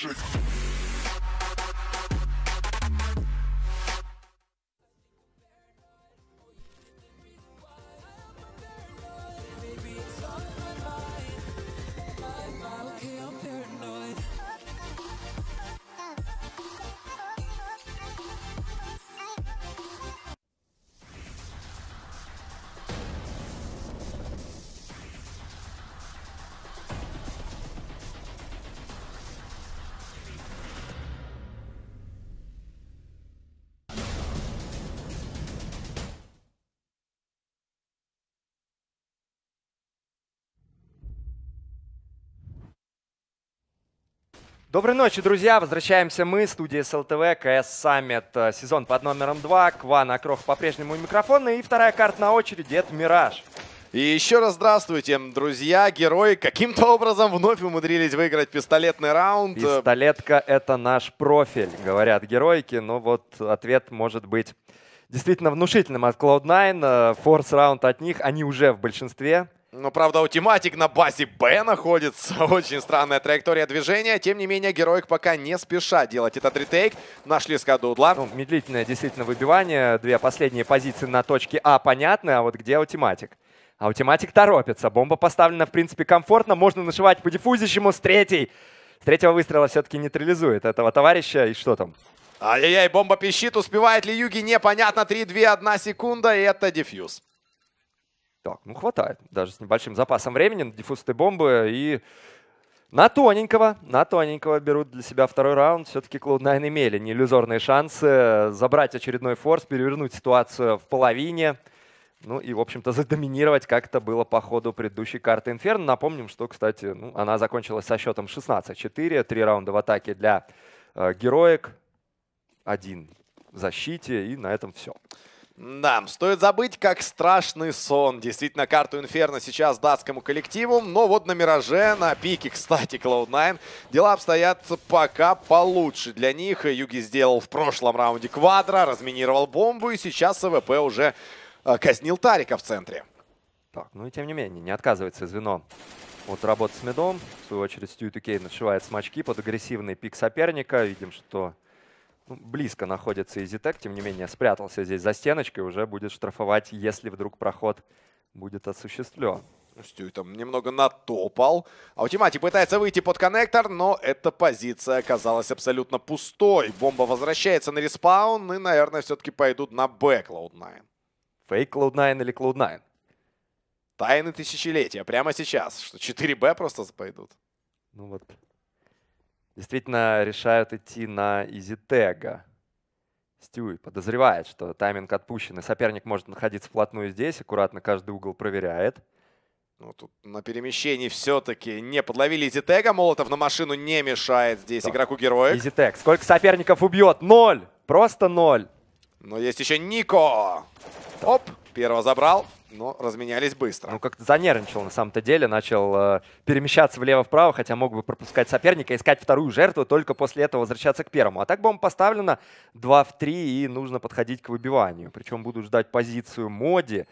是。Доброй ночи, друзья! Возвращаемся мы, студия СЛТВ, КС Саммит, э, сезон под номером 2. Кван Акров по-прежнему у микрофона и вторая карта на очереди – это Мираж. И еще раз здравствуйте, друзья, герои каким-то образом вновь умудрились выиграть пистолетный раунд. Пистолетка – это наш профиль, говорят героики, но вот ответ может быть действительно внушительным от Cloud9. Форс э, раунд от них, они уже в большинстве но, правда, у тематик на базе Б находится. Очень странная траектория движения. Тем не менее, героик пока не спеша делать этот ретейк. Нашли скаду удла. Ну, медлительное действительно выбивание. Две последние позиции на точке А понятны, а вот где у тематик? А у тематик торопится. Бомба поставлена, в принципе, комфортно. Можно нашивать по диффузящему с третьей. С третьего выстрела все-таки нейтрализует этого товарища. И что там? Ай-яй-яй, бомба пищит. Успевает ли Юги? Непонятно. 3-2-1 секунда. И это диффуз. Так, ну хватает, даже с небольшим запасом времени на диффузные бомбы и на тоненького, на тоненького берут для себя второй раунд. Все-таки Cloud9 имели не шансы забрать очередной форс, перевернуть ситуацию в половине. Ну и, в общем-то, задоминировать как это было по ходу предыдущей карты Инферно. Напомним, что, кстати, ну, она закончилась со счетом 16-4. Три раунда в атаке для э, героек, один в защите, и на этом все. Да, стоит забыть, как страшный сон. Действительно, карту Инферно сейчас датскому коллективу. Но вот на Мираже, на пике, кстати, Cloud9, дела обстоят пока получше для них. Юги сделал в прошлом раунде квадра, разминировал бомбу, и сейчас АВП уже э, казнил Тарика в центре. Так, ну и тем не менее, не отказывается звено от работы с медом. В свою очередь, Стюит Кейн отшивает смачки под агрессивный пик соперника. Видим, что ну, близко находится EasyTech, тем не менее спрятался здесь за стеночкой, уже будет штрафовать, если вдруг проход будет осуществлен. Стюй там немного натопал. а Аутимати пытается выйти под коннектор, но эта позиция оказалась абсолютно пустой. Бомба возвращается на респаун и, наверное, все-таки пойдут на Б Cloud9. Фейк Cloud9 или Cloud9? Тайны тысячелетия прямо сейчас, что 4Б просто пойдут. Ну вот, действительно решают идти на изи-тега. Стюи подозревает, что тайминг отпущен, и соперник может находиться вплотную здесь, аккуратно каждый угол проверяет. Ну, тут на перемещении все-таки не подловили изи-тега. Молотов на машину не мешает здесь игроку героя. Изи-тег. Сколько соперников убьет? Ноль! Просто ноль. Но есть еще Нико. Оп! Первого забрал, но разменялись быстро. Ну, как-то занервничал на самом-то деле, начал э, перемещаться влево-вправо, хотя мог бы пропускать соперника, искать вторую жертву, только после этого возвращаться к первому. А так бомба поставлена 2 в 3, и нужно подходить к выбиванию. Причем будут ждать позицию Моди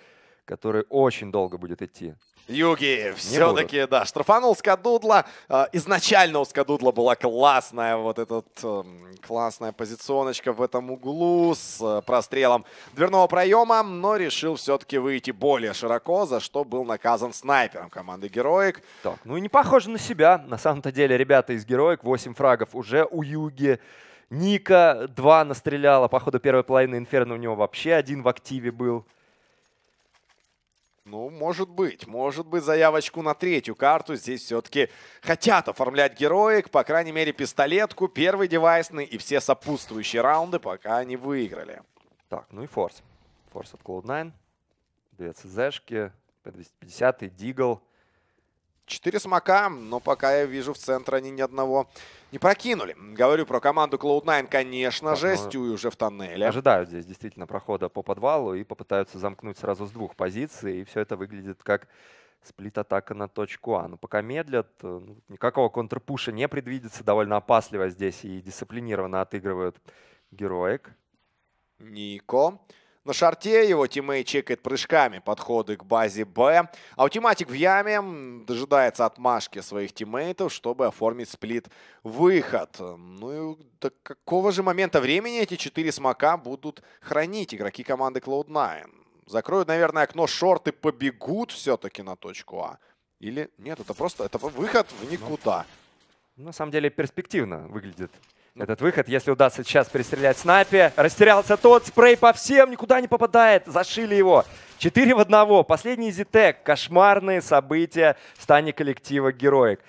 который очень долго будет идти. Юги, все-таки, да, штрафанул Скадудла. А, изначально у Скадудла была классная вот эта э, классная позиционочка в этом углу с э, прострелом дверного проема, но решил все-таки выйти более широко, за что был наказан снайпером команды Героик. Так, ну и не похоже на себя. На самом-то деле ребята из Героик, 8 фрагов уже у Юги. Ника 2 настреляла походу ходу первой половины Инферно у него вообще один в активе был. Ну, может быть. Может быть, заявочку на третью карту. Здесь все-таки хотят оформлять героик. По крайней мере, пистолетку, первый девайсный ну и все сопутствующие раунды пока не выиграли. Так, ну и форс. Форс от Cloud9. Две ЦЗшки, 50 и Дигл. Четыре смока, но пока я вижу в центр они ни одного не прокинули. Говорю про команду Cloud9, конечно так, же, ну, Стюй уже в тоннеле. Ожидают здесь действительно прохода по подвалу и попытаются замкнуть сразу с двух позиций. И все это выглядит как сплит-атака на точку А. Но пока медлят, э, ну, никакого контрпуша не предвидится. Довольно опасливо здесь и дисциплинированно отыгрывают героек. Нико. На шарте его тиммейт чекает прыжками подходы к базе Б. Аутиматик в яме дожидается отмашки своих тиммейтов, чтобы оформить сплит-выход. Ну и до какого же момента времени эти четыре смока будут хранить игроки команды Cloud9? Закроют, наверное, окно шорты, побегут все-таки на точку А. Или нет, это просто это выход в ну, никуда. Ну, на самом деле перспективно выглядит этот выход. Если удастся сейчас перестрелять снайпе. Растерялся тот, спрей по всем, никуда не попадает. Зашили его. Четыре в одного. Последний зитек. Кошмарные события в стане коллектива героек.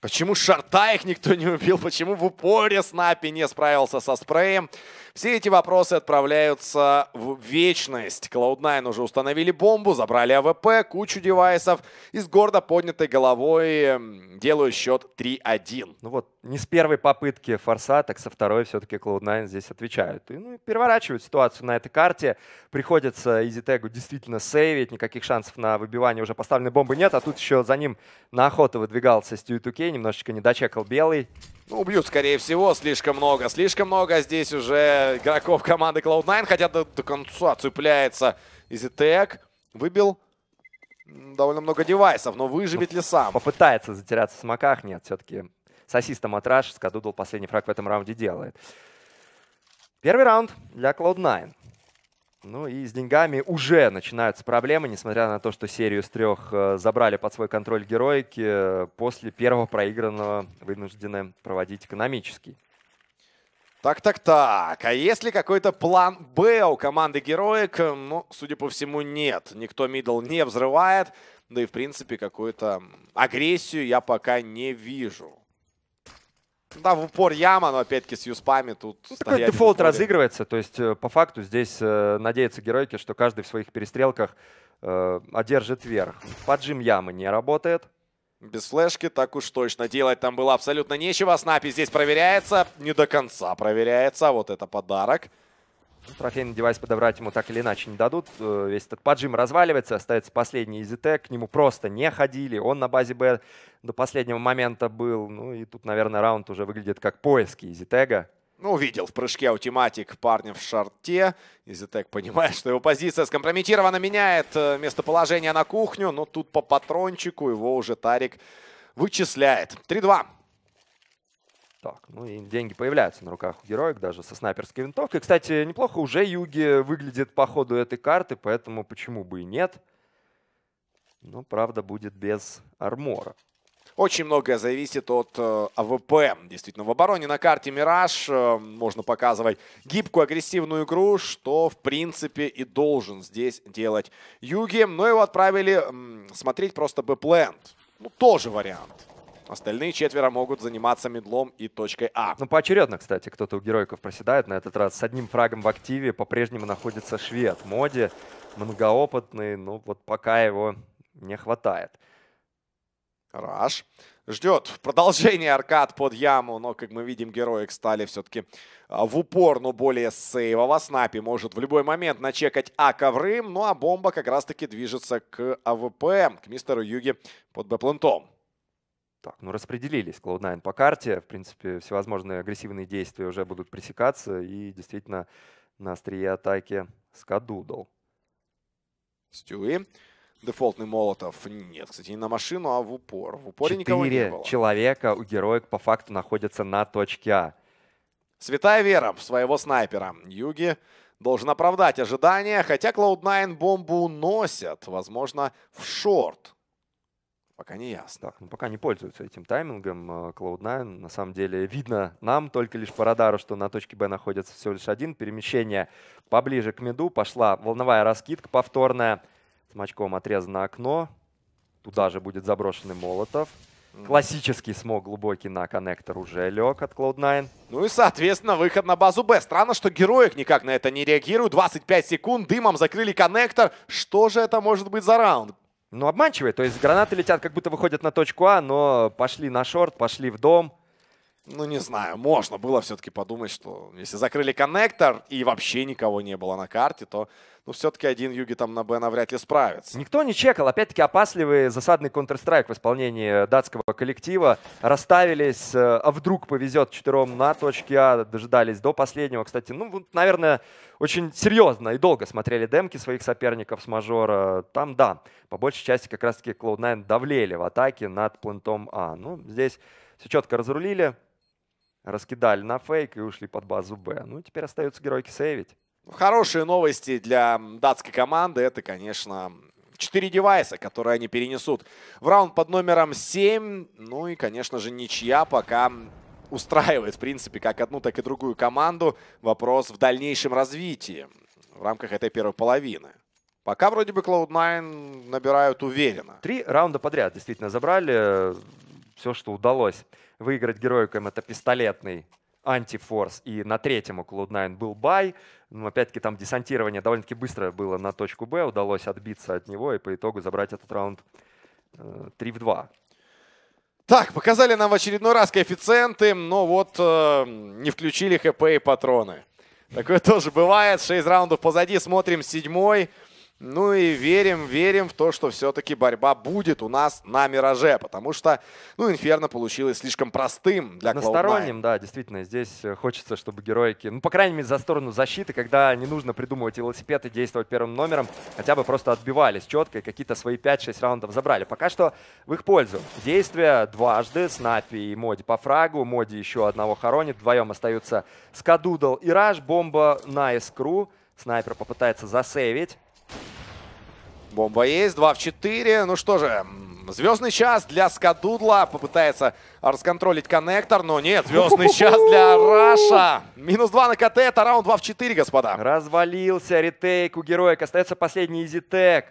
Почему шарта их никто не убил? Почему в упоре снайпе не справился со спреем? Все эти вопросы отправляются в вечность. Cloud9 уже установили бомбу, забрали АВП, кучу девайсов и с гордо поднятой головой эм, делаю счет 3-1. Ну вот, не с первой попытки форса, так со второй все-таки Cloud9 здесь отвечают. И, ну, переворачивают ситуацию на этой карте. Приходится EasyTag действительно сейвить, никаких шансов на выбивание уже поставленной бомбы нет, а тут еще за ним на охоту выдвигался Стюи немножечко не дочекал белый. Ну, убьют, скорее всего, слишком много. Слишком много здесь уже игроков команды Cloud9, хотя до, до конца цепляется изитек Выбил довольно много девайсов, но выживет ну, ли сам? Попытается затеряться в смоках, нет, все-таки сосистом отраж, Скадудл последний фраг в этом раунде делает. Первый раунд для Cloud9. Ну и с деньгами уже начинаются проблемы, несмотря на то, что серию из трех э, забрали под свой контроль героики, э, после первого проигранного вынуждены проводить экономический. Так-так-так, а если какой-то план Б у команды героек? Ну, судя по всему, нет. Никто мидл не взрывает. Да и, в принципе, какую-то агрессию я пока не вижу. Да, в упор яма, но опять-таки с юспами тут ну, Такой дефолт разыгрывается, то есть э, по факту здесь э, надеются героики, что каждый в своих перестрелках э, одержит верх. Поджим ямы не работает. Без флешки так уж точно. Делать там было абсолютно нечего. Снапи здесь проверяется. Не до конца проверяется. Вот это подарок. Трофейный девайс подобрать ему так или иначе не дадут. Э, весь этот поджим разваливается, остается последний из К нему просто не ходили. Он на базе Б до последнего момента был. Ну и тут, наверное, раунд уже выглядит как поиски Изитега. Ну, видел в прыжке аутиматик парня в шарте. Изитек понимает, что его позиция скомпрометирована, меняет э, местоположение на кухню. Но тут по патрончику его уже Тарик вычисляет. 3-2. Так, ну и деньги появляются на руках у героек даже со снайперской винтовкой. Кстати, неплохо уже Юги выглядит по ходу этой карты, поэтому почему бы и нет. Но, правда, будет без армора. Очень многое зависит от э, АВП. Действительно, в обороне на карте «Мираж» э, можно показывать гибкую, агрессивную игру, что, в принципе, и должен здесь делать Юги. Но ну, его отправили смотреть просто бэпленд. Ну, тоже вариант. Остальные четверо могут заниматься медлом и точкой А. Ну, поочередно, кстати, кто-то у героиков проседает. На этот раз с одним фрагом в активе по-прежнему находится швед. Моди многоопытный, ну вот пока его не хватает. Раш ждет продолжение аркад под яму, но, как мы видим, героик стали все-таки а, в упор, но более сейвово. Снапи может в любой момент начекать А ковры, ну а бомба как раз-таки движется к АВП, к мистеру Юги под Б-плентом. Так, ну распределились Cloud9 по карте. В принципе, всевозможные агрессивные действия уже будут пресекаться. И действительно на острие атаки Скадудл. Стюи. Дефолтный Молотов. Нет, кстати, не на машину, а в упор. В упоре никого не было. человека у героек по факту находятся на точке А. Святая вера в своего снайпера. Юги должен оправдать ожидания, хотя Cloud9 бомбу уносят, возможно, в шорт. Пока не ясно. Так, ну пока не пользуются этим таймингом а, Cloud9. На самом деле видно нам только лишь по радару, что на точке Б находится всего лишь один. Перемещение поближе к меду. Пошла волновая раскидка повторная. С мачком отрезано окно. Туда же будет заброшенный Молотов. Классический смог глубокий на коннектор уже лег от Cloud9. Ну и, соответственно, выход на базу Б. Странно, что героев никак на это не реагируют. 25 секунд, дымом закрыли коннектор. Что же это может быть за раунд? ну, обманчивые. То есть гранаты летят, как будто выходят на точку А, но пошли на шорт, пошли в дом ну не знаю, можно было все-таки подумать, что если закрыли коннектор и вообще никого не было на карте, то ну все-таки один Юги там на Б навряд ли справится. Никто не чекал. Опять-таки опасливый засадный Counter-Strike в исполнении датского коллектива. Расставились, э, а вдруг повезет четвером на точке А, дожидались до последнего. Кстати, ну, наверное, очень серьезно и долго смотрели демки своих соперников с мажора. Там, да, по большей части как раз-таки Cloud9 давлели в атаке над плентом А. Ну, здесь все четко разрулили, раскидали на фейк и ушли под базу Б. Ну, теперь остается героики сейвить. Хорошие новости для датской команды. Это, конечно, 4 девайса, которые они перенесут в раунд под номером 7. Ну и, конечно же, ничья пока устраивает, в принципе, как одну, так и другую команду. Вопрос в дальнейшем развитии в рамках этой первой половины. Пока вроде бы Cloud9 набирают уверенно. Три раунда подряд действительно забрали все, что удалось выиграть героикам, это пистолетный антифорс, и на третьем у Cloud9 был бай, но ну, опять-таки там десантирование довольно-таки быстро было на точку Б, удалось отбиться от него и по итогу забрать этот раунд 3 э, в 2. Так, показали нам в очередной раз коэффициенты, но вот э, не включили хп и патроны. Такое тоже бывает. 6 раундов позади, смотрим седьмой. Ну и верим, верим в то, что все-таки борьба будет у нас на «Мираже», потому что, ну, «Инферно» получилось слишком простым для Односторонним, да, действительно. Здесь э, хочется, чтобы героики, ну, по крайней мере, за сторону защиты, когда не нужно придумывать велосипед и действовать первым номером, хотя бы просто отбивались четко и какие-то свои 5-6 раундов забрали. Пока что в их пользу. Действия дважды, Снапи и Моди по фрагу, Моди еще одного хоронит, вдвоем остаются Скадудл и Раш, бомба на Искру, снайпер попытается засейвить. Бомба есть, 2 в 4. Ну что же, звездный час для Скадудла. Попытается расконтролить коннектор, но нет, звездный час для Раша. Минус 2 на КТ, это раунд 2 в 4, господа. Развалился ретейк у героек. Остается последний изитек.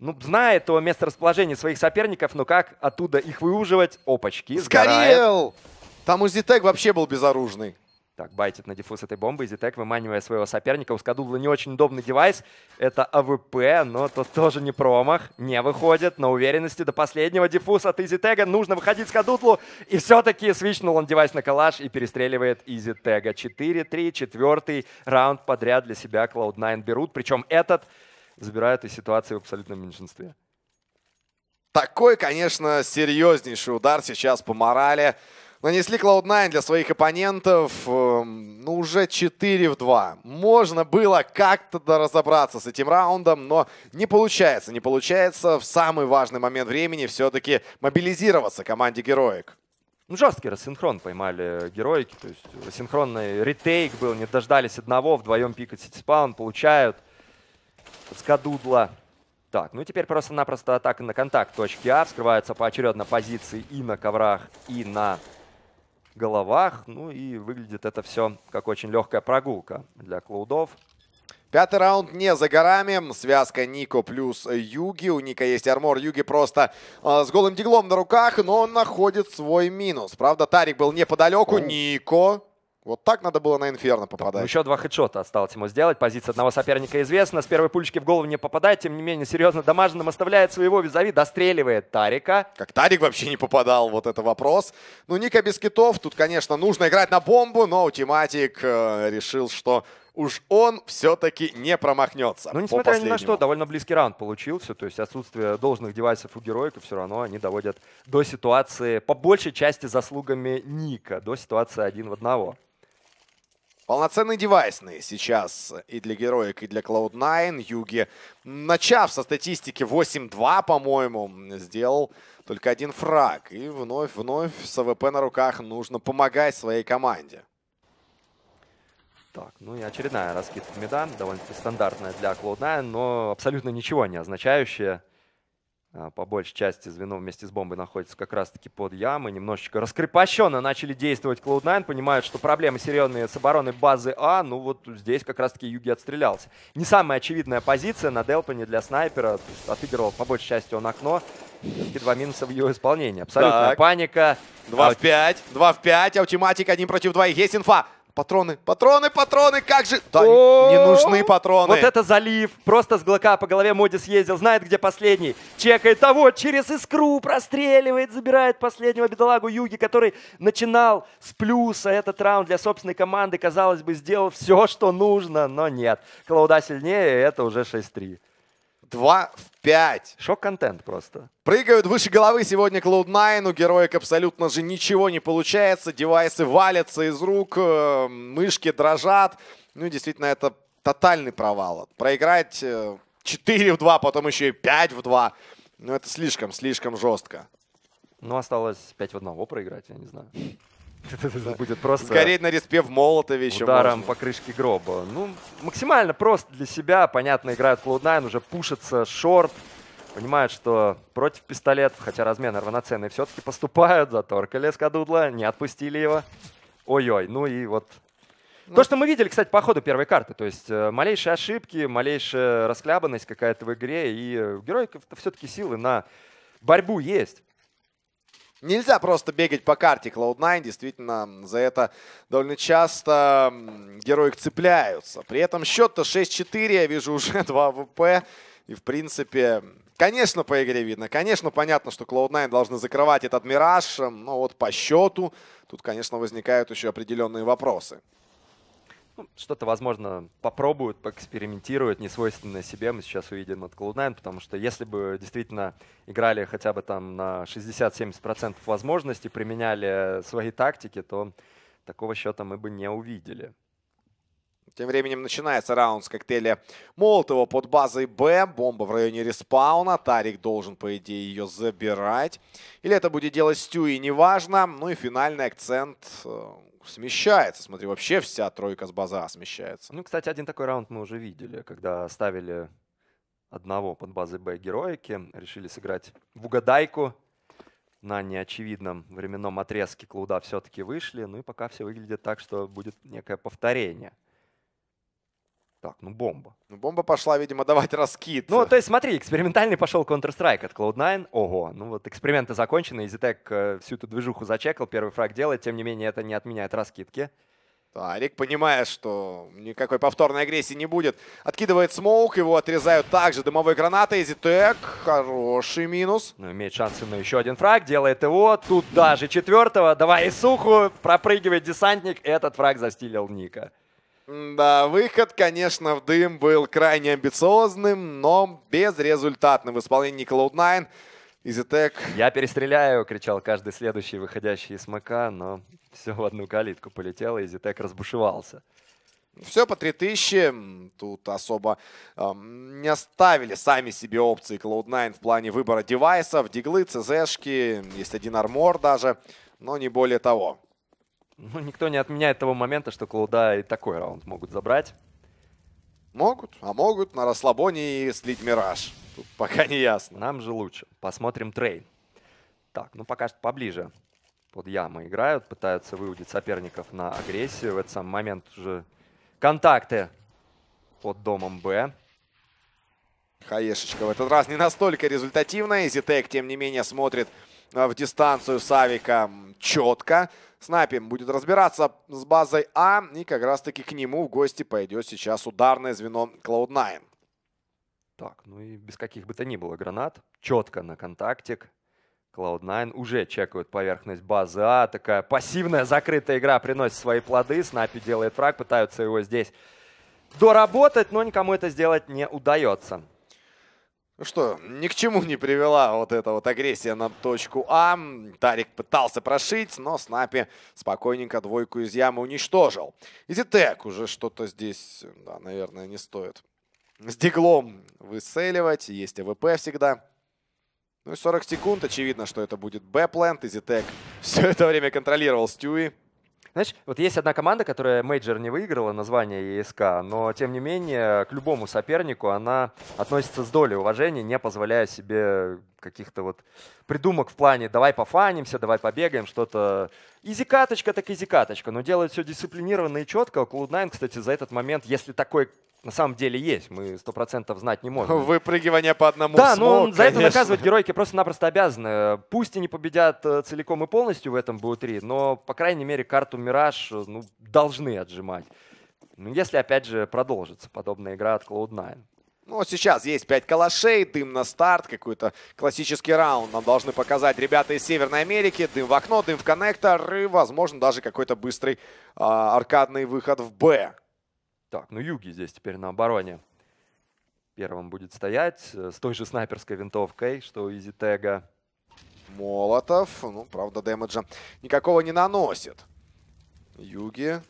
Ну, знает то место расположения своих соперников, но как оттуда их выуживать? Опачки, Сгорел! Сгорает. Там изитек вообще был безоружный. Так, байтит на дефуз этой бомбы. Изитек, выманивая своего соперника. У Скадудла не очень удобный девайс. Это АВП, но тут тоже не промах. Не выходит. На уверенности до последнего дефуз от Изитега. Нужно выходить Скадудлу. И все-таки свичнул он девайс на калаш и перестреливает Изитега. 4-3, четвертый раунд подряд для себя Cloud9 берут. Причем этот забирает из ситуации в абсолютном меньшинстве. Такой, конечно, серьезнейший удар сейчас по морали нанесли Cloud9 для своих оппонентов, эм, ну, уже 4 в 2. Можно было как-то разобраться с этим раундом, но не получается, не получается в самый важный момент времени все-таки мобилизироваться команде героик Ну, жесткий рассинхрон поймали героики, то есть рассинхронный ретейк был, не дождались одного, вдвоем пикать ситиспаун, получают скадудла. Так, ну теперь просто-напросто атака на контакт точки А. Вскрываются поочередно позиции и на коврах, и на головах. Ну и выглядит это все как очень легкая прогулка для клоудов. Пятый раунд не за горами. Связка Нико плюс Юги. У Ника есть армор. Юги просто э, с голым диглом на руках, но он находит свой минус. Правда, Тарик был неподалеку. Ой. Нико вот так надо было на Инферно попадать. Еще два хедшота осталось ему сделать. Позиция одного соперника известна. С первой пулечки в голову не попадает. Тем не менее, серьезно дамажным оставляет своего визави. Достреливает Тарика. Как Тарик вообще не попадал, вот это вопрос. Ну, Ника без китов. Тут, конечно, нужно играть на бомбу, но Утиматик э, решил, что уж он все-таки не промахнется. Ну, несмотря ни на что, довольно близкий раунд получился. То есть отсутствие должных девайсов у героиков все равно они доводят до ситуации, по большей части заслугами Ника, до ситуации один в одного. Полноценный девайсный сейчас и для героек, и для Cloud9. Юги, начав со статистики 8-2, по-моему, сделал только один фраг. И вновь-вновь с АВП на руках нужно помогать своей команде. Так, ну и очередная раскидка меда, довольно-таки стандартная для Cloud9, но абсолютно ничего не означающая. А, по большей части звено вместе с бомбой находится как раз-таки под ямой. Немножечко раскрепощенно начали действовать Cloud9. Понимают, что проблемы серьезные с обороной базы А. Ну вот здесь как раз-таки Юги отстрелялся. Не самая очевидная позиция на Делпане для снайпера. Отыгрывал по большей части он окно. И два минуса в его исполнении. Абсолютная так. паника. 2 в 5, 2 в 5, аутиматик один против двоих. Есть инфа. Патроны, патроны, патроны, как же... Да, не нужны патроны. Вот это залив. Просто с глока по голове Моди съездил. Знает, где последний. Чекает того, через искру простреливает, забирает последнего бедолагу Юги, который начинал с плюса этот раунд для собственной команды. Казалось бы, сделал все, что нужно, но нет. Клауда сильнее, это уже 6-3. 2 в 5. Шок-контент просто. Прыгают выше головы сегодня Cloud9. У героек абсолютно же ничего не получается. Девайсы валятся из рук, э, мышки дрожат. Ну и действительно, это тотальный провал. Проиграть 4 э, в 2, потом еще и 5 в 2. Ну это слишком, слишком жестко. Ну осталось 5 в 1 проиграть, я не знаю. Будет просто... Сгореть на респе в Молотове еще Ударом можно. по крышке гроба. Ну, максимально просто для себя. Понятно, играет Cloud9, уже пушится шорт. понимает что против пистолетов, хотя размены равноценные, все-таки поступают. Заторкали Скадудла, не отпустили его. Ой-ой, ну и вот ну, то, что мы видели, кстати, по ходу первой карты, то есть э, малейшие ошибки, малейшая расхлябанность какая-то в игре, и у героев все-таки силы на борьбу есть. Нельзя просто бегать по карте Cloud9. Действительно, за это довольно часто герои цепляются. При этом счет-то 6-4. Я вижу уже 2 ВП. И, в принципе, конечно, по игре видно. Конечно, понятно, что Cloud9 должны закрывать этот мираж. Но вот по счету тут, конечно, возникают еще определенные вопросы. Ну, что-то, возможно, попробуют, поэкспериментируют, не свойственное себе, мы сейчас увидим от Cloud9, потому что если бы действительно играли хотя бы там на 60-70% возможностей, применяли свои тактики, то такого счета мы бы не увидели. Тем временем начинается раунд с коктейля Молотова под базой Б. Бомба в районе респауна. Тарик должен, по идее, ее забирать. Или это будет делать Стюи, неважно. Ну и финальный акцент э, смещается. Смотри, вообще вся тройка с база смещается. Ну, кстати, один такой раунд мы уже видели, когда ставили одного под базой Б героики, решили сыграть в угадайку. На неочевидном временном отрезке Клуда все-таки вышли. Ну и пока все выглядит так, что будет некое повторение. Так, ну бомба. Ну бомба пошла, видимо, давать раскид. Ну, то есть смотри, экспериментальный пошел Counter-Strike от Cloud9. Ого, ну вот эксперименты закончены, Изитек э, всю эту движуху зачекал, первый фраг делает, тем не менее это не отменяет раскидки. Да, понимая, что никакой повторной агрессии не будет. Откидывает смоук, его отрезают также дымовой гранатой. Изитек, хороший минус. Ну, имеет шансы на еще один фраг, делает его. Тут даже четвертого. Давай Исуху, пропрыгивает десантник. Этот фраг застилил Ника. Да, выход, конечно, в дым был крайне амбициозным, но безрезультатным в исполнении Cloud9. Изитек. Я перестреляю, кричал каждый следующий выходящий из МК, но все в одну калитку полетело, Изитек разбушевался. Все по 3000, тут особо эм, не оставили сами себе опции Cloud9 в плане выбора девайсов, диглы, цзшки, есть один армор даже, но не более того. Ну, никто не отменяет того момента, что Клоуда и такой раунд могут забрать. Могут, а могут на расслабоне и слить Мираж. Тут пока не ясно. Нам же лучше. Посмотрим трейн. Так, ну пока что поближе под ямы играют, пытаются выудить соперников на агрессию. В этот самый момент уже контакты под домом Б. Хаешечка в этот раз не настолько результативная. Изитек, тем не менее, смотрит а, в дистанцию Савика четко. Снайпи будет разбираться с базой А. И как раз-таки к нему в гости пойдет сейчас ударное звено Cloud9. Так, ну и без каких бы то ни было гранат. Четко на контактик. Cloud9 уже чекают поверхность базы А. Такая пассивная закрытая игра приносит свои плоды. Снайпи делает фраг, пытаются его здесь доработать, но никому это сделать не удается. Ну что, ни к чему не привела вот эта вот агрессия на точку А. Тарик пытался прошить, но Снапи спокойненько двойку из ямы уничтожил. Изитек уже что-то здесь, да, наверное, не стоит. С диглом выцеливать, есть АВП всегда. Ну и 40 секунд, очевидно, что это будет Б-плент. Изитек все это время контролировал Стюи. Знаешь, вот есть одна команда, которая мейджор не выиграла, название ЕСК, но, тем не менее, к любому сопернику она относится с долей уважения, не позволяя себе каких-то вот придумок в плане «давай пофанимся», «давай побегаем», что-то так изи но делают все дисциплинированно и четко. Cloud9, кстати, за этот момент, если такой на самом деле есть. Мы сто процентов знать не можем. Выпрыгивание по одному Да, смог, но ну, он, за это наказывать героики просто-напросто обязаны. Пусть и не победят э, целиком и полностью в этом БУ-3, но, по крайней мере, карту Мираж э, ну, должны отжимать. Ну, если, опять же, продолжится подобная игра от Cloud9. Ну, сейчас есть 5 калашей, дым на старт, какой-то классический раунд нам должны показать ребята из Северной Америки. Дым в окно, дым в коннектор и, возможно, даже какой-то быстрый э, аркадный выход в Б. Так, ну Юги здесь теперь на обороне. Первым будет стоять э, с той же снайперской винтовкой, что у Изитега. Молотов, ну, правда, дэмэджа никакого не наносит. Юги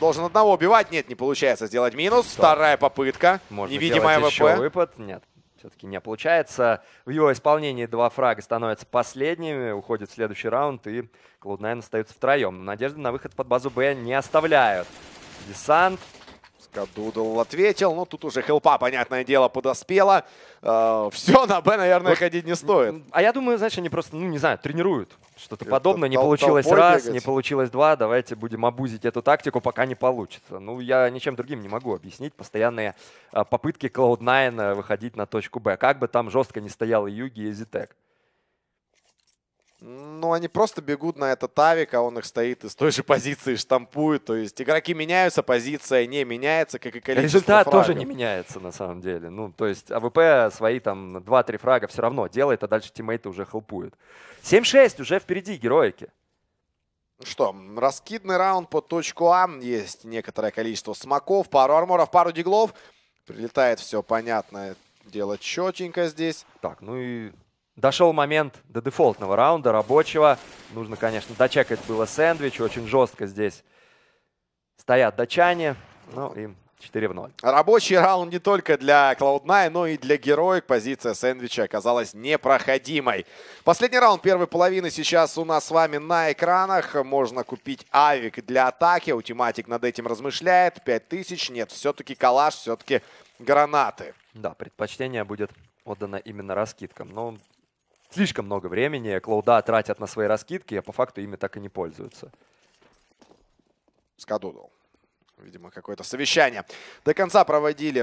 должен одного убивать. Нет, не получается сделать минус. Что? Вторая попытка. Можно Невидимая ВП. еще выпад. Нет, все-таки не получается. В его исполнении два фрага становятся последними, уходит в следующий раунд, и Cloud9 остаются втроем. надежды на выход под базу Б не оставляют. Десант Скадудл ответил, но ну, тут уже хелпа, понятное дело, подоспела. Э, все, на Б, наверное, Может, ходить не стоит. А я думаю, знаешь, они просто, ну, не знаю, тренируют. Что-то подобное, не получилось раз, бегать. не получилось два, давайте будем обузить эту тактику, пока не получится. Ну, я ничем другим не могу объяснить. Постоянные э, попытки Cloud9 э, выходить на точку Б. Как бы там жестко не стоял и Юги, и Зитек. Ну, они просто бегут на этот авик, а он их стоит из той же позиции штампует. То есть игроки меняются, позиция не меняется, как и количество Результат фрагов. тоже не меняется, на самом деле. Ну, то есть АВП свои там 2-3 фрага все равно делает, а дальше тиммейты уже хелпуют. 7-6 уже впереди героики. Ну что, раскидный раунд по точку А. Есть некоторое количество смоков, пару арморов, пару диглов. Прилетает все, понятное дело, четенько здесь. Так, ну и Дошел момент до дефолтного раунда рабочего. Нужно, конечно, дочекать было сэндвич. Очень жестко здесь стоят дочане Ну и 4 в 0. Рабочий раунд не только для Cloud9, но и для героек. Позиция сэндвича оказалась непроходимой. Последний раунд первой половины сейчас у нас с вами на экранах. Можно купить авик для атаки. Утиматик над этим размышляет. 5000. Нет, все-таки калаш, все-таки гранаты. Да, предпочтение будет отдано именно раскидкам. Но слишком много времени клоуда тратят на свои раскидки, а по факту ими так и не пользуются. Скадудл. Видимо, какое-то совещание. До конца проводили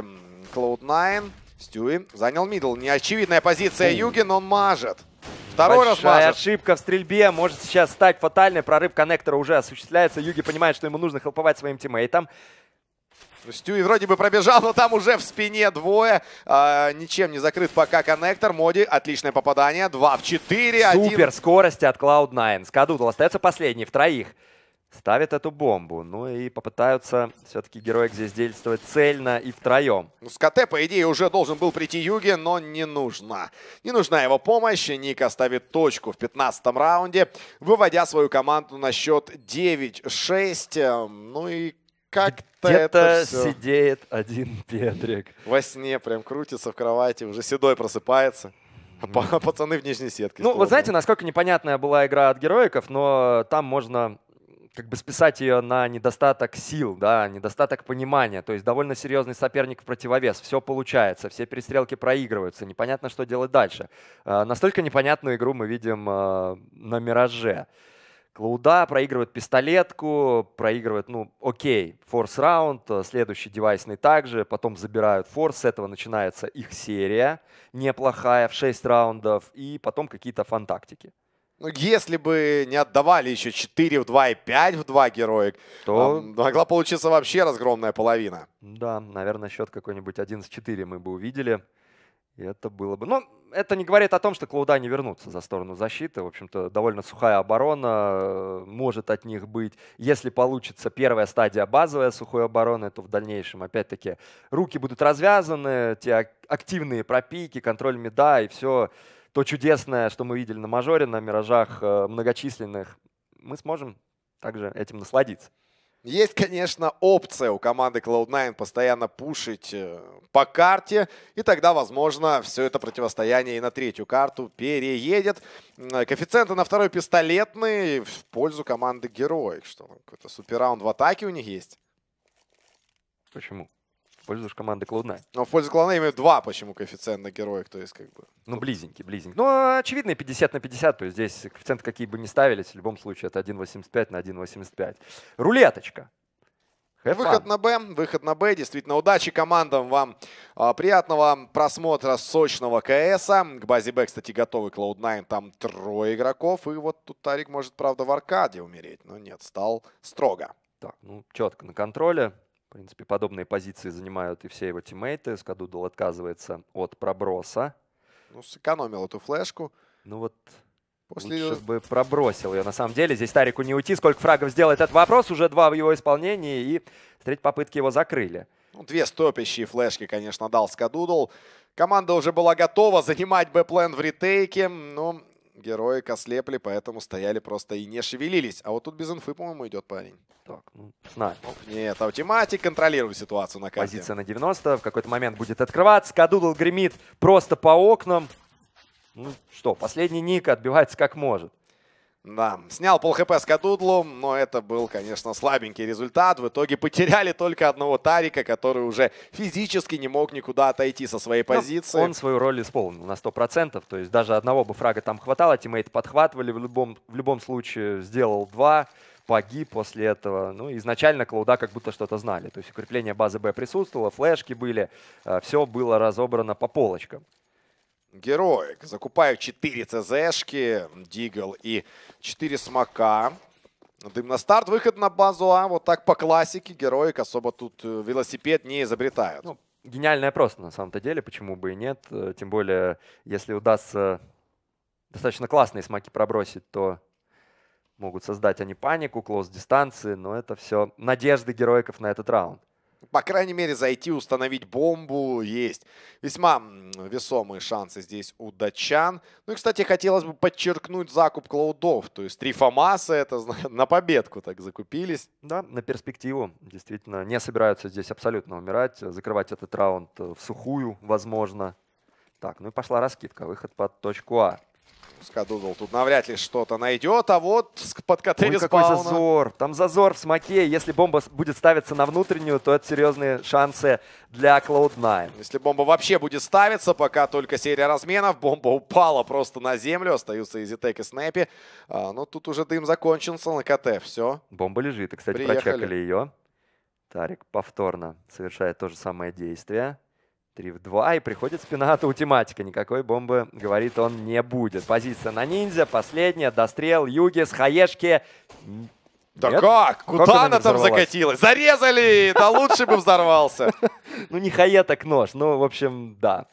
Cloud9. Стюи занял мидл. Неочевидная позиция Юги, но он мажет. Второй Большая раз мажет. ошибка в стрельбе может сейчас стать фатальной. Прорыв коннектора уже осуществляется. Юги понимает, что ему нужно хелповать своим тиммейтам. Стюи вроде бы пробежал, но там уже в спине двое. А, ничем не закрыт пока коннектор. Моди, отличное попадание. Два в четыре. Супер 1. скорости от Cloud9. Скадудл остается последний в троих. Ставят эту бомбу. Ну и попытаются все-таки героик здесь действовать цельно и втроем. Ну, с КТ, по идее, уже должен был прийти Юги, но не нужно, Не нужна его помощь. Ник оставит точку в 15 раунде, выводя свою команду на счет 9-6. Эм, ну и как-то это все... сидеет один Петрик. Во сне прям крутится в кровати, уже седой просыпается. А, а пацаны в нижней сетке. Ну, вы знаете, насколько непонятная была игра от героиков, но там можно как бы списать ее на недостаток сил, да, недостаток понимания. То есть довольно серьезный соперник в противовес. Все получается, все перестрелки проигрываются, непонятно, что делать дальше. Э, настолько непонятную игру мы видим э, на «Мираже». Клауда проигрывает пистолетку, проигрывает, ну, окей, форс раунд, э, следующий девайсный также, потом забирают форс, с этого начинается их серия неплохая в 6 раундов, и потом какие-то фантактики. Ну, если бы не отдавали еще 4 в 2 и 5 в 2 героек, то а, могла получиться вообще разгромная половина. Да, наверное, счет какой-нибудь 11-4 мы бы увидели. И это было бы... Ну, это не говорит о том, что Клауда не вернутся за сторону защиты. В общем-то, довольно сухая оборона э, может от них быть. Если получится первая стадия базовая сухой обороны, то в дальнейшем, опять-таки, руки будут развязаны, те активные пропики, контроль меда и все то чудесное, что мы видели на мажоре, на миражах э, многочисленных, мы сможем также этим насладиться. Есть, конечно, опция у команды Cloud9 постоянно пушить э, по карте, и тогда, возможно, все это противостояние и на третью карту переедет. Э, коэффициенты на второй пистолетный в пользу команды Героик, что какой-то супер раунд в атаке у них есть. Почему? в пользу же команды Cloud9. Но в пользу Cloud9 имеют два почему коэффициент на героях то есть как бы... Ну, близенький, близенький. Ну, очевидно, 50 на 50, то есть здесь коэффициенты какие бы ни ставились, в любом случае это 1.85 на 1.85. Рулеточка. Выход на Б, выход на Б. Действительно, удачи командам вам. А, приятного просмотра сочного КС. К базе Б, кстати, готовы Cloud9. Там трое игроков. И вот тут Тарик может, правда, в аркаде умереть. Но нет, стал строго. Так, ну, четко на контроле принципе, подобные позиции занимают и все его тиммейты. Скадудл отказывается от проброса. Ну, сэкономил эту флешку. Ну вот После... Лучше бы пробросил ее. На самом деле здесь Тарику не уйти. Сколько фрагов сделает этот вопрос? Уже два в его исполнении. И с попытки его закрыли. Ну, две стопящие флешки, конечно, дал Скадудл. Команда уже была готова занимать Б-план в ретейке. Но ну, герои кослепли, поэтому стояли просто и не шевелились. А вот тут без инфы, по-моему, идет парень. Так, ну, снайп. Нет, автоматик контролирует ситуацию на карте. Позиция на 90, в какой-то момент будет открываться. Кадудл гремит просто по окнам. Ну что, последний ник отбивается как может. Да, снял пол хп с Кадудлу, но это был, конечно, слабенький результат. В итоге потеряли только одного Тарика, который уже физически не мог никуда отойти со своей ну, позиции. Но он свою роль исполнил на 100%, то есть даже одного бы фрага там хватало, тиммейты подхватывали, в любом, в любом случае сделал два погиб после этого. Ну, изначально Клоуда как будто что-то знали. То есть укрепление базы Б присутствовало, флешки были, э, все было разобрано по полочкам героик. Закупаю 4 ЦЗшки, Дигл и 4 Смока. Дым на старт, выход на базу А. Вот так по классике героик особо тут э, велосипед не изобретает. Ну, гениальное просто на самом-то деле, почему бы и нет. Э, тем более, если удастся достаточно классные смоки пробросить, то могут создать они панику, клоус дистанции, но это все надежды героиков на этот раунд по крайней мере, зайти, установить бомбу есть. Весьма весомые шансы здесь у датчан. Ну и, кстати, хотелось бы подчеркнуть закуп клоудов. То есть три Фомаса это на победку так закупились. Да, на перспективу. Действительно, не собираются здесь абсолютно умирать. Закрывать этот раунд э, в сухую, возможно. Так, ну и пошла раскидка. Выход под точку А. Скадудл тут навряд ли что-то найдет, а вот подкатили Ой, какой зазор. Там зазор в смоке. Если бомба будет ставиться на внутреннюю, то это серьезные шансы для Cloud9. Если бомба вообще будет ставиться, пока только серия разменов, бомба упала просто на землю. Остаются изитек и снэпи. А, но ну, тут уже дым закончился на КТ. Все. Бомба лежит. И, кстати, Приехали. прочекали ее. Тарик повторно совершает то же самое действие. 3 в 2, и приходит спина от Утиматика. Никакой бомбы, говорит, он не будет. Позиция на ниндзя, последняя, дострел, юги с хаешки. Да Нет? как? Куда как она, она там закатилась? Зарезали! Да лучше бы взорвался. Ну, не хае, так нож. Ну, в общем, да.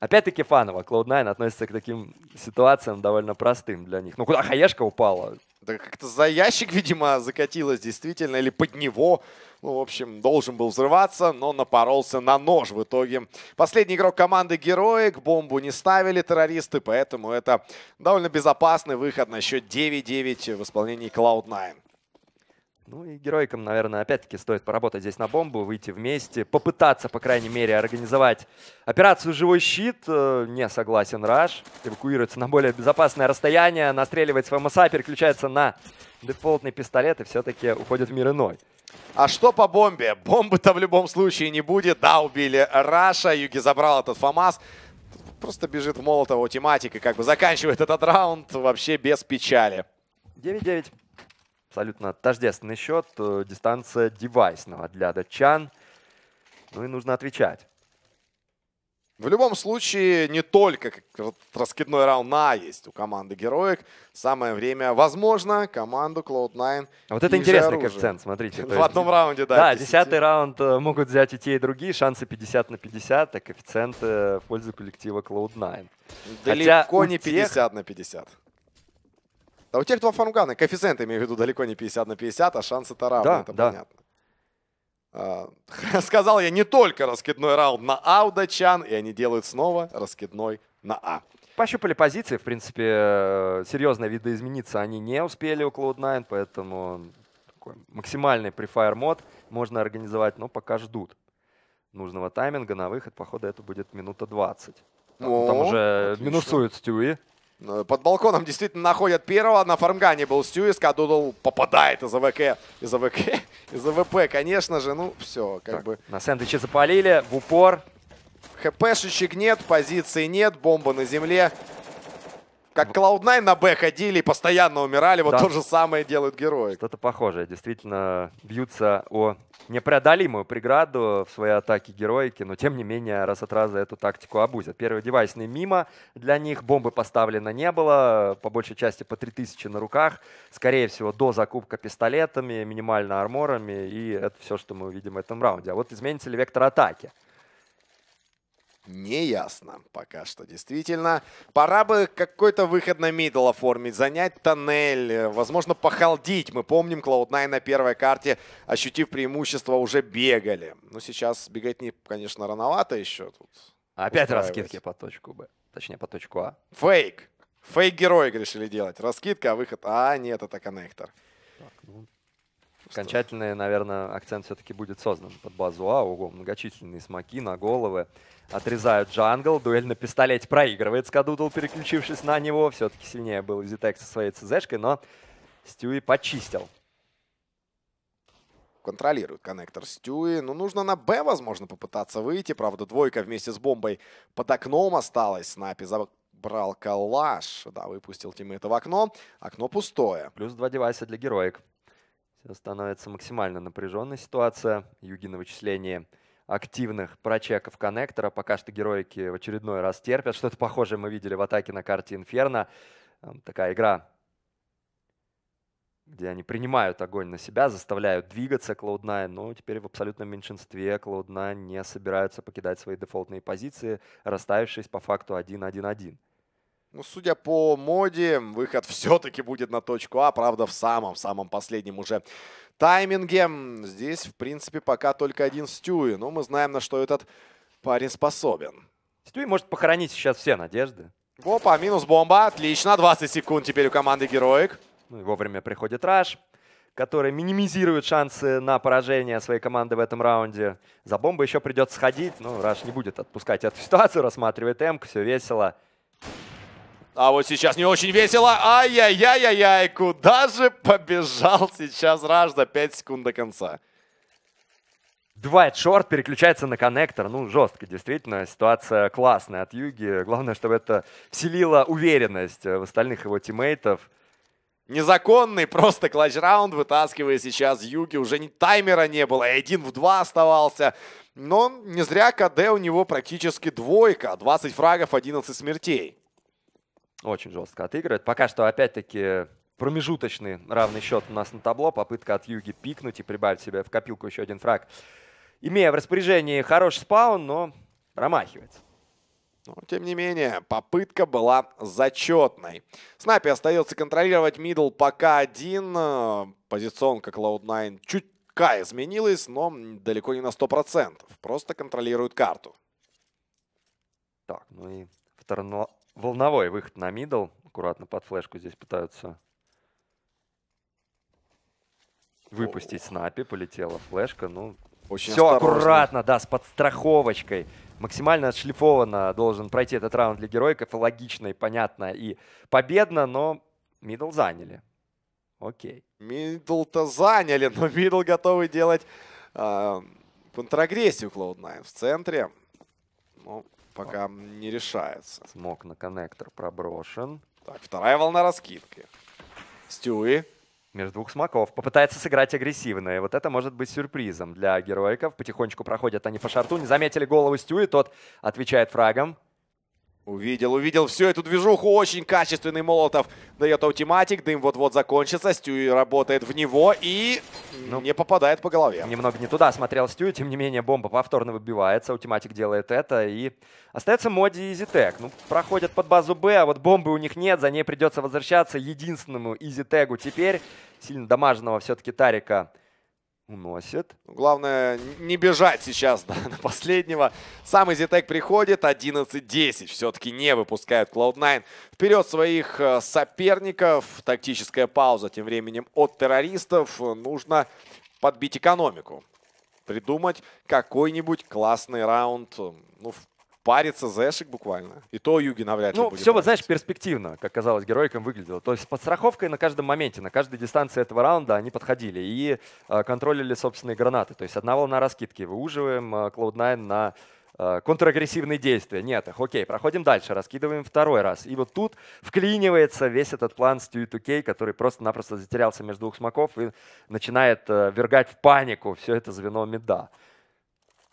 Опять-таки фаново. Cloud9 относится к таким ситуациям довольно простым для них. Ну, куда хаешка упала? Да как-то за ящик, видимо, закатилась действительно, или под него. Ну, в общем, должен был взрываться, но напоролся на нож в итоге. Последний игрок команды «Героик». Бомбу не ставили террористы, поэтому это довольно безопасный выход на счет 9-9 в исполнении Cloud9. Ну и героикам, наверное, опять-таки стоит поработать здесь на бомбу, выйти вместе, попытаться, по крайней мере, организовать операцию «Живой щит». Э, не согласен Раш. Эвакуируется на более безопасное расстояние, настреливает свой МСА, переключается на пистолет и все-таки уходит в мир иной. А что по бомбе? Бомбы-то в любом случае не будет. Да, убили Раша, Юги забрал этот ФАМАС. Просто бежит в Молотова и как бы заканчивает этот раунд вообще без печали. 9-9. Абсолютно тождественный счет. Э, дистанция девайсного для датчан. Ну и нужно отвечать. В любом случае, не только раскидной раунд на есть у команды Героик. Самое время, возможно, команду Cloud9 а Вот это интересный оружие. коэффициент, смотрите. В одном раунде, да. Да, десятый раунд э, могут взять и те, и другие. Шансы 50 на 50, а коэффициент э, в пользу коллектива Cloud9. Далеко Хотя не 50 тех... на 50. Да у тех два фармгана, коэффициент, имею в виду, далеко не 50 на 50, а шансы-то равны, да, это да. понятно. А, сказал я не только раскидной раунд на Ауда Чан, и они делают снова раскидной на А. Пощупали позиции, в принципе, э, серьезно видоизмениться они не успели у Cloud9, поэтому такой максимальный префайр мод можно организовать, но пока ждут нужного тайминга на выход. Походу, это будет минута 20. Ну, там, О, там уже отлично. минусуют Стюи. Э, под балконом действительно находят первого. На фармгане был Стюис. Кадудл попадает из АВК. Из АВК? Из АВП, конечно же. Ну, все, как так, бы. На сэндвиче запалили. В упор. ХПшечек нет, позиции нет. Бомба на земле. Как Cloud9 на Б ходили и постоянно умирали. Вот да. то же самое делают герои. Что-то похожее. Действительно, бьются о непреодолимую преграду в своей атаке героики, но тем не менее раз от раза эту тактику обузят. Первый девайсный мимо для них, бомбы поставлено не было, по большей части по 3000 на руках, скорее всего до закупка пистолетами, минимально арморами, и это все, что мы увидим в этом раунде. А вот изменится ли вектор атаки? неясно пока что, действительно. Пора бы какой-то выход на мидл оформить, занять тоннель, э, возможно, похалдить. Мы помним, Cloud9 на первой карте, ощутив преимущество, уже бегали. Но сейчас бегать, не, конечно, рановато еще тут. Опять раскидки по точку Б, точнее, по точку А. Фейк! Фейк-героик решили делать. Раскидка, а выход... А, нет, это коннектор. Так, ну... Окончательный, наверное, акцент все-таки будет создан под базу А. Ого, многочисленные смоки на головы. Отрезают джангл, дуэль на пистолете проигрывает Скадудл, переключившись на него. Все-таки сильнее был Зитек со своей ЦЗшкой, но Стюи почистил. Контролирует коннектор Стюи. Ну, нужно на Б, возможно, попытаться выйти. Правда, двойка вместе с бомбой под окном осталась. Снапи забрал калаш. Да, выпустил тиммейта в окно. Окно пустое. Плюс два девайса для героек. Все становится максимально напряженная ситуация. Юги на вычислении активных прочеков коннектора. Пока что героики в очередной раз терпят. Что-то похожее мы видели в атаке на карте Инферно. Эм, такая игра, где они принимают огонь на себя, заставляют двигаться Cloud9, но теперь в абсолютном меньшинстве Cloud9 не собираются покидать свои дефолтные позиции, расставившись по факту 1-1-1. Ну, судя по моде, выход все-таки будет на точку А, правда, в самом-самом последнем уже тайминге. Здесь, в принципе, пока только один Стюи, но мы знаем, на что этот парень способен. Стюи может похоронить сейчас все надежды. Опа, минус бомба, отлично, 20 секунд теперь у команды Героик. Ну и вовремя приходит Раш, который минимизирует шансы на поражение своей команды в этом раунде. За бомбу еще придется сходить, но Раш не будет отпускать эту ситуацию, рассматривает Эмк, все весело. А вот сейчас не очень весело. Ай-яй-яй-яй-яй, куда же побежал сейчас за 5 секунд до конца. Двайт Шорт переключается на коннектор. Ну, жестко, действительно. Ситуация классная от Юги. Главное, чтобы это вселило уверенность э, в остальных его тиммейтов. Незаконный просто клатч-раунд вытаскивая сейчас Юги. Уже ни таймера не было, и один в два оставался. Но не зря КД у него практически двойка. 20 фрагов, 11 смертей. Очень жестко отыгрывает. Пока что, опять-таки, промежуточный равный счет у нас на табло. Попытка от Юги пикнуть и прибавить себе в копилку еще один фраг. Имея в распоряжении хороший спаун, но промахивается. Но, тем не менее, попытка была зачетной. Снайпи остается контролировать мидл пока один. Позиционка Cloud9 чутка изменилась, но далеко не на 100%. Просто контролирует карту. Так, ну и второ Волновой выход на мидл. Аккуратно под флешку здесь пытаются выпустить снапи. Полетела флешка. Ну, Очень все осторожно. аккуратно, да, с подстраховочкой. Максимально отшлифованно должен пройти этот раунд для героиков. Логично и понятно и победно, но мидл заняли. Окей. Мидл-то заняли, но мидл готовы делать э, контрагрессию Cloud9 в центре. Ну, пока О. не решается. Смог на коннектор проброшен. Так, вторая волна раскидки. Стюи. Между двух смоков. Попытается сыграть агрессивно. И вот это может быть сюрпризом для героиков. Потихонечку проходят они по шарту. Не заметили голову Стюи. Тот отвечает фрагом. Увидел, увидел всю эту движуху. Очень качественный Молотов дает аутиматик. Дым вот-вот закончится. Стюи работает в него и ну, не попадает по голове. Немного не туда смотрел Стюи. Тем не менее, бомба повторно выбивается. Аутиматик делает это. И остается Моди и Изитек. Ну, проходят под базу Б, а вот бомбы у них нет. За ней придется возвращаться единственному Изитегу теперь. Сильно дамаженного все-таки Тарика Уносит. Главное не бежать сейчас да, на последнего. Сам Изитек приходит. 11-10. Все-таки не выпускают Cloud9. Вперед своих э, соперников. Тактическая пауза тем временем от террористов. Нужно подбить экономику. Придумать какой-нибудь классный раунд. Ну, в парится зэшек буквально. И то Юги навряд ли Ну, будет все вот, знаешь, перспективно, как казалось, героиком выглядело. То есть под страховкой на каждом моменте, на каждой дистанции этого раунда они подходили и э, контролили собственные гранаты. То есть одного на раскидке выуживаем э, Cloud9 на э, контрагрессивные действия. Нет их. Окей, проходим дальше, раскидываем второй раз. И вот тут вклинивается весь этот план Стюи Тукей, который просто-напросто затерялся между двух смоков и начинает э, вергать в панику все это звено меда.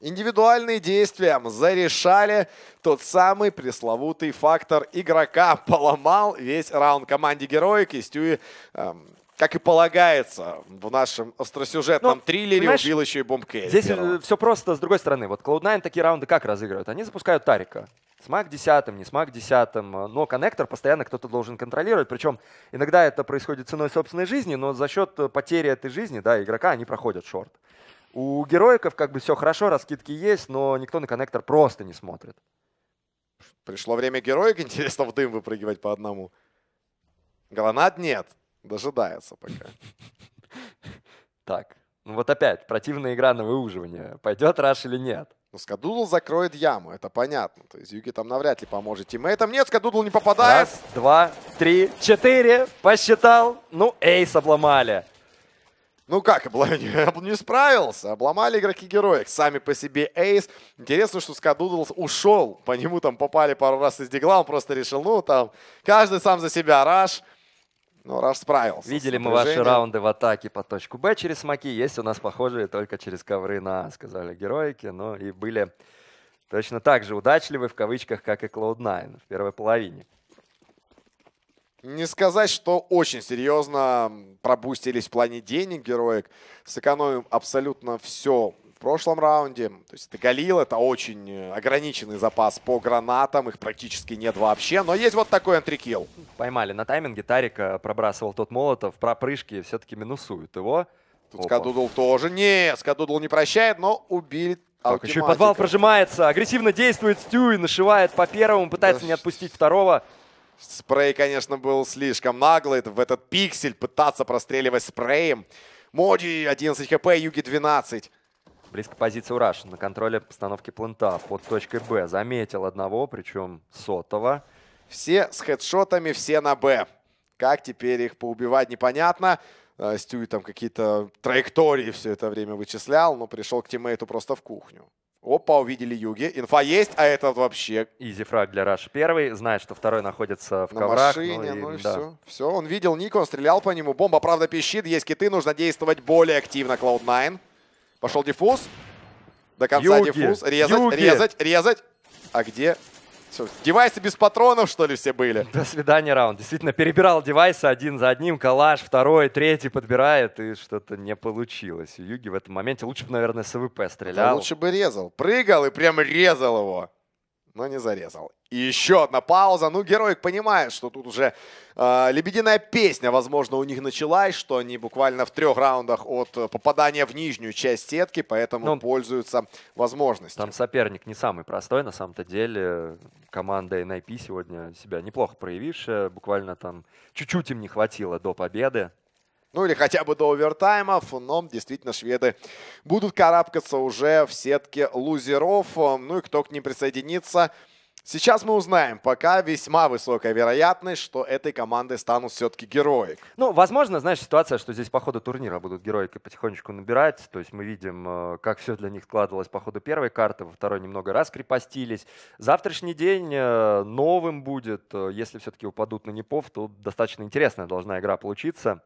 Индивидуальные действия зарешали тот самый пресловутый фактор игрока. Поломал весь раунд команде героик и Стюи эм, как и полагается в нашем остросюжетном ну, триллере, убил еще и бомб -кей. Здесь э, первого. все просто с другой стороны. Вот Cloud9 такие раунды как разыгрывают? Они запускают Тарика. Смак десятым, не смак десятым, но коннектор постоянно кто-то должен контролировать. Причем иногда это происходит ценой собственной жизни, но за счет э, потери этой жизни, да, игрока, они проходят шорт. У героиков как бы все хорошо, раскидки есть, но никто на коннектор просто не смотрит. Пришло время героек, интересно, в дым выпрыгивать по одному. Гранат нет. Дожидается пока. Так, ну вот опять, противная игра на выуживание. Пойдет Раш или нет? Ну, Скадудл закроет яму, это понятно. То есть Юки там навряд ли поможет тиммейтам. Нет, Скадудл не попадает. Раз, два, три, четыре. Посчитал. Ну, эйс обломали. Ну как, не справился. Обломали игроки героек. Сами по себе эйс. Интересно, что Скадудлс ушел. По нему там попали пару раз из дигла. Он просто решил, ну там, каждый сам за себя. Раш. Ну, Раш справился. Видели мы ваши раунды в атаке по точку Б через смоки. Есть у нас похожие только через ковры на, сказали героики. Ну и были точно так же удачливы, в кавычках, как и Cloud9 в первой половине не сказать, что очень серьезно пробустились в плане денег героек. Сэкономим абсолютно все в прошлом раунде. То есть это Галил, это очень э, ограниченный запас по гранатам, их практически нет вообще. Но есть вот такой антрикил. Поймали на тайминге, Тарика э, пробрасывал тот молотов, пропрыжки все-таки минусуют его. Тут Опа. Скадудл тоже. Не, Скадудл не прощает, но убили так, еще и подвал прожимается, агрессивно действует Стюй, нашивает по первому, пытается да, не отпустить второго. Спрей, конечно, был слишком наглый. В этот пиксель пытаться простреливать спреем. Моди 11 хп, Юги 12. Близко позиция у Раши. На контроле постановки плента под точкой Б. Заметил одного, причем сотого. Все с хедшотами, все на Б. Как теперь их поубивать, непонятно. Э, Стюи там какие-то траектории все это время вычислял, но пришел к тиммейту просто в кухню. Опа, увидели Юги. Инфа есть, а этот вообще... Изи фраг для Раш. первый. Знает, что второй находится в На коврах. машине, ну и, ну и да. все. Все, он видел Ника, он стрелял по нему. Бомба, правда, пищит. Есть киты, нужно действовать более активно. Cloud9. Пошел диффуз. До конца Юги. диффуз. Резать, Юги. резать, резать. А где все, девайсы без патронов, что ли, все были? До свидания, раунд. Действительно, перебирал девайсы один за одним, калаш, второй, третий подбирает, и что-то не получилось. Юги в этом моменте лучше бы, наверное, с АВП стрелял. Да, лучше бы резал. Прыгал и прям резал его но не зарезал. И еще одна пауза. Ну, героик понимает, что тут уже э, лебединая песня, возможно, у них началась, что они буквально в трех раундах от попадания в нижнюю часть сетки, поэтому ну, пользуются возможностью. Там соперник не самый простой, на самом-то деле. Команда NIP сегодня себя неплохо проявившая. Буквально там чуть-чуть им не хватило до победы ну или хотя бы до овертаймов, но действительно шведы будут карабкаться уже в сетке лузеров, эм, ну и кто к ним присоединится. Сейчас мы узнаем, пока весьма высокая вероятность, что этой командой станут все-таки герои. Ну, возможно, знаешь, ситуация, что здесь по ходу турнира будут героики потихонечку набирать. То есть мы видим, э, как все для них складывалось по ходу первой карты, во второй немного раскрепостились. Завтрашний день э, новым будет. Э, если все-таки упадут на Непов, то достаточно интересная должна игра получиться.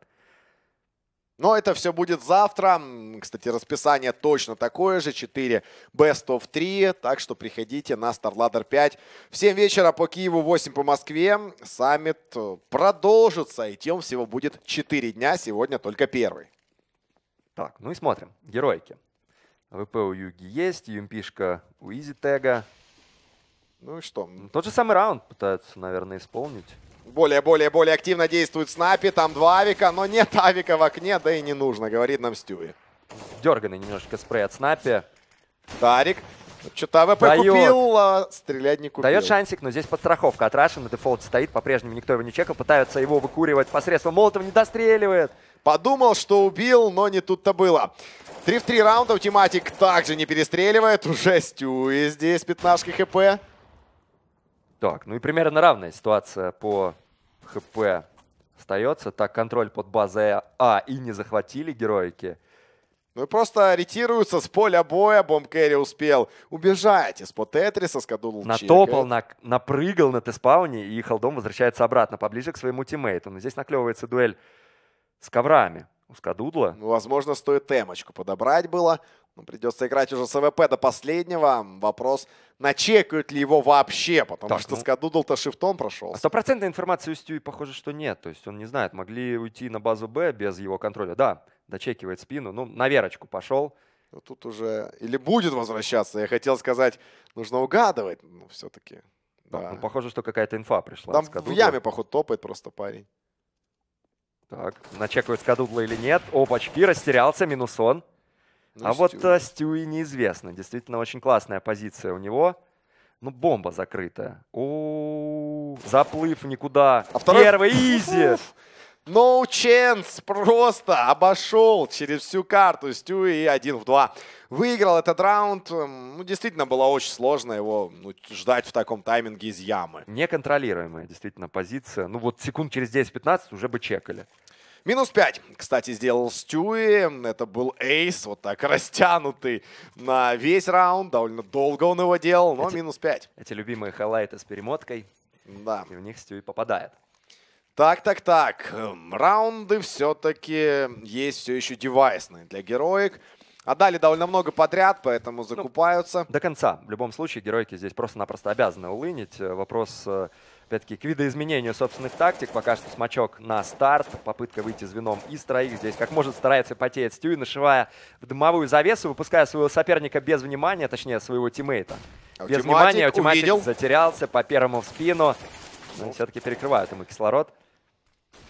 Но это все будет завтра. Кстати, расписание точно такое же. 4 Best of 3. Так что приходите на StarLadder 5. В 7 вечера по Киеву, 8 по Москве. Саммит э, продолжится. И тем всего будет 4 дня. Сегодня только первый. Так, ну и смотрим. Геройки. ВП у Юги есть, Юмпишка, шка у Изи Тега. Ну и что? Тот же самый раунд пытаются, наверное, исполнить. Более-более-более активно действует Снапи, Там два авика, но нет авика в окне, да и не нужно, говорит нам Стюи. Дерганный немножечко спрей от Снапи. Тарик. Что-то АВП Дает. купил, а стрелять не купил. Дает шансик, но здесь подстраховка от Раши на стоит. По-прежнему никто его не чекал. Пытаются его выкуривать посредством молотова, не достреливает. Подумал, что убил, но не тут-то было. Три в три раунда у Тиматик также не перестреливает. Уже Стюи здесь, пятнашки хп. Так, ну и примерно равная ситуация по хп остается. Так, контроль под базой А, а и не захватили героики. Ну и просто ретируются с поля боя. Бомб Кэрри успел убежать из-под Тетриса, скадул Натопал, на, напрыгал на Т-спауне, и Холдом возвращается обратно, поближе к своему тиммейту. Но здесь наклевывается дуэль с коврами у Скадудла. Ну, возможно, стоит темочку подобрать было. Но ну, придется играть уже с ВП до последнего. Вопрос, начекают ли его вообще, потому так, что ну... Скадудл-то шифтом прошел. Стопроцентной информации у Стюи, похоже, что нет. То есть он не знает, могли уйти на базу Б без его контроля. Да, дочекивает спину, ну, на верочку пошел. Но ну, тут уже или будет возвращаться, я хотел сказать, нужно угадывать, но все-таки. да. Ну, похоже, что какая-то инфа пришла. Там в яме, походу, топает просто парень. Так, начекают скадудла или нет. Опачки, растерялся, минус он. Ну, а Стюи. вот а, Стюи неизвестно. Действительно, очень классная позиция у него. Ну, бомба закрытая. О, -о, -о. заплыв никуда. А второй... Первый изи. No chance, просто обошел через всю карту Стюи и один в два. Выиграл этот раунд. Эм, ну, действительно, было очень сложно его ну, ждать в таком тайминге из ямы. Неконтролируемая, действительно, позиция. Ну, вот секунд через 10-15 уже бы чекали. Минус 5, кстати, сделал Стюи. Это был эйс, вот так растянутый на весь раунд. Довольно долго он его делал, но эти, минус 5. Эти любимые хайлайты с перемоткой. Да. И в них Стюи попадает. Так, так, так. Эм, раунды все-таки есть все еще девайсные для героек. Отдали довольно много подряд, поэтому ну, закупаются. Ну, до конца. В любом случае, героики здесь просто-напросто обязаны улынить. Э, вопрос э, Опять-таки, к видоизменению собственных тактик. Пока что смачок на старт. Попытка выйти звеном из троих. Здесь как может старается потеет Стюи, нашивая в дымовую завесу, выпуская своего соперника без внимания, точнее, своего тиммейта. Без внимания, Аутиматик увидел. затерялся по первому в спину. Но все-таки перекрывают ему кислород.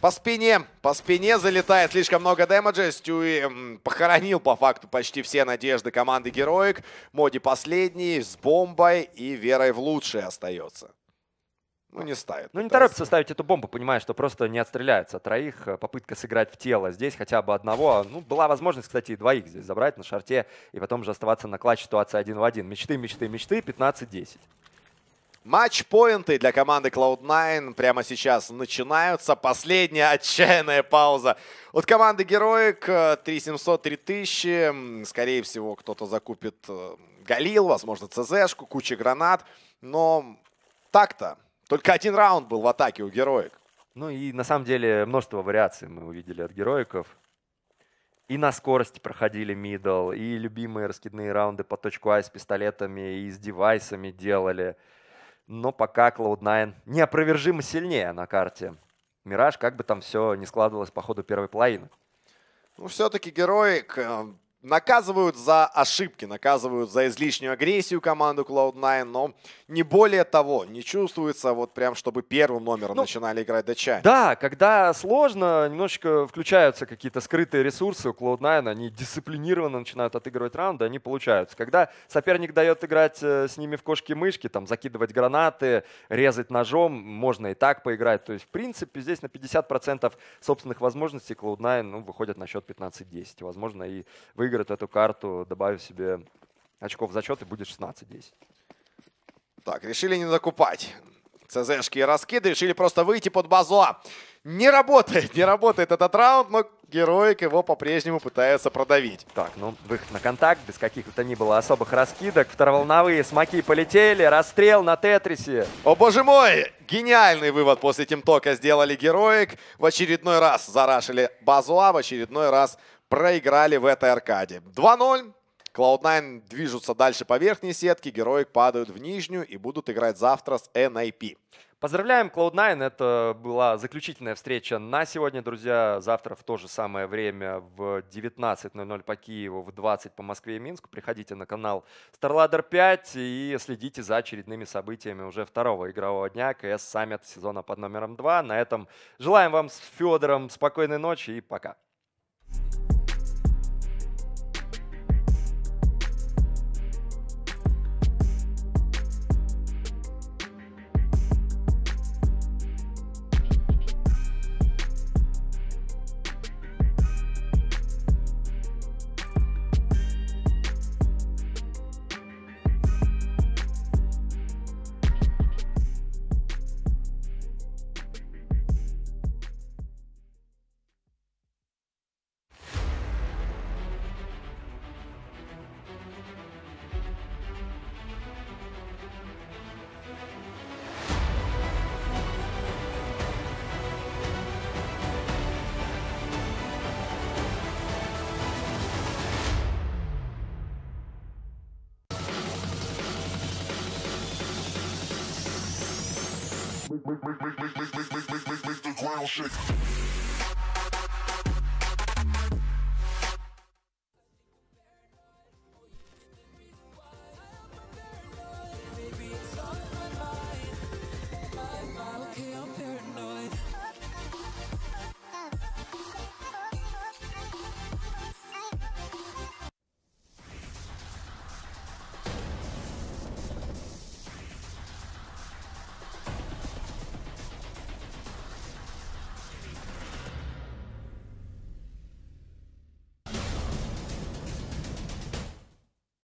По спине, по спине залетает слишком много дэмэджа. Стюи э, похоронил по факту почти все надежды команды Героик. Моди последний, с бомбой и верой в лучшее остается. Ну, не ставит. Ну, не торопится ставить эту бомбу, понимая, что просто не отстреляется. троих э, попытка сыграть в тело. Здесь хотя бы одного. Ну, была возможность, кстати, и двоих здесь забрать на шарте и потом же оставаться на клатч ситуации один в один. Мечты, мечты, мечты. 15-10. Матч-поинты для команды Cloud9 прямо сейчас начинаются. Последняя отчаянная пауза от команды Героик. 3700-3000. Э, скорее всего, кто-то закупит э, Галил, возможно, ЦЗшку, куча гранат. Но так-то только один раунд был в атаке у героек. Ну и на самом деле множество вариаций мы увидели от героиков. И на скорости проходили мидл, и любимые раскидные раунды по точку А с пистолетами и с девайсами делали. Но пока Cloud9 неопровержимо сильнее на карте. Мираж, как бы там все не складывалось по ходу первой половины. Ну, все-таки героик э, наказывают за ошибки, наказывают за излишнюю агрессию команду Cloud9, но не более того, не чувствуется вот прям, чтобы первым номером ну, начинали играть дача. Да, когда сложно, немножечко включаются какие-то скрытые ресурсы у Cloud9, они дисциплинированно начинают отыгрывать раунды, они получаются. Когда соперник дает играть э, с ними в кошки-мышки, там, закидывать гранаты, резать ножом, можно и так поиграть. То есть, в принципе, здесь на 50% собственных возможностей Cloud9 ну, выходят на счет 15-10. Возможно, и вы выиграет эту карту, добавив себе очков в зачет, и будет 16-10. Так, решили не закупать. ЦЗшки и раскиды, решили просто выйти под базу. Не работает, не работает этот раунд, но героик его по-прежнему пытается продавить. Так, ну, выход на контакт, без каких-то ни было особых раскидок. Второволновые смоки полетели, расстрел на Тетрисе. О боже мой, гениальный вывод после Тимтока сделали героик. В очередной раз зарашили базуа, в очередной раз проиграли в этой аркаде. 2-0. Cloud9 движутся дальше по верхней сетке, герои падают в нижнюю и будут играть завтра с NIP. А Поздравляем Cloud9, это была заключительная встреча на сегодня, друзья. Завтра в то же самое время в 19.00 по Киеву, в 20 по Москве и Минску. Приходите на канал StarLadder 5 и следите за очередными событиями уже второго игрового дня КС Саммит сезона под номером 2. На этом желаем вам с Федором спокойной ночи и пока. shake.